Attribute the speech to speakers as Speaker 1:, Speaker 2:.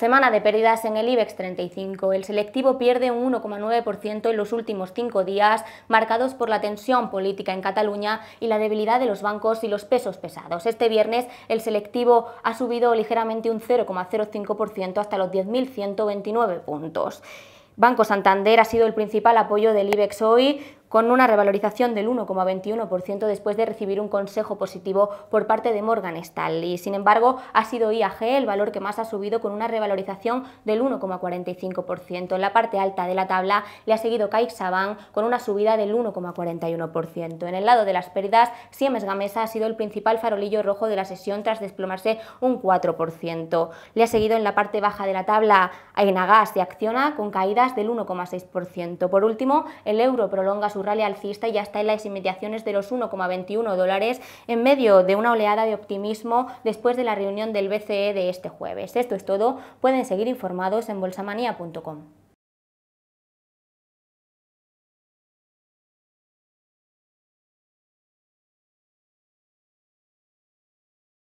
Speaker 1: Semana de pérdidas en el IBEX 35. El selectivo pierde un 1,9% en los últimos cinco días, marcados por la tensión política en Cataluña y la debilidad de los bancos y los pesos pesados. Este viernes el selectivo ha subido ligeramente un 0,05% hasta los 10.129 puntos. Banco Santander ha sido el principal apoyo del IBEX hoy, con una revalorización del 1,21% después de recibir un consejo positivo por parte de Morgan Stanley. Sin embargo, ha sido IAG el valor que más ha subido con una revalorización del 1,45%. En la parte alta de la tabla le ha seguido CaixaBank con una subida del 1,41%. En el lado de las pérdidas, Siemens Gamesa ha sido el principal farolillo rojo de la sesión tras desplomarse un 4%. Le ha seguido en la parte baja de la tabla gas y Acciona con caídas del 1,6%. Por último, el euro prolonga su rally alcista y ya está en las inmediaciones de los 1,21 dólares en medio de una oleada de optimismo después de la reunión del BCE de este jueves. Esto es todo, pueden seguir informados en bolsamanía.com.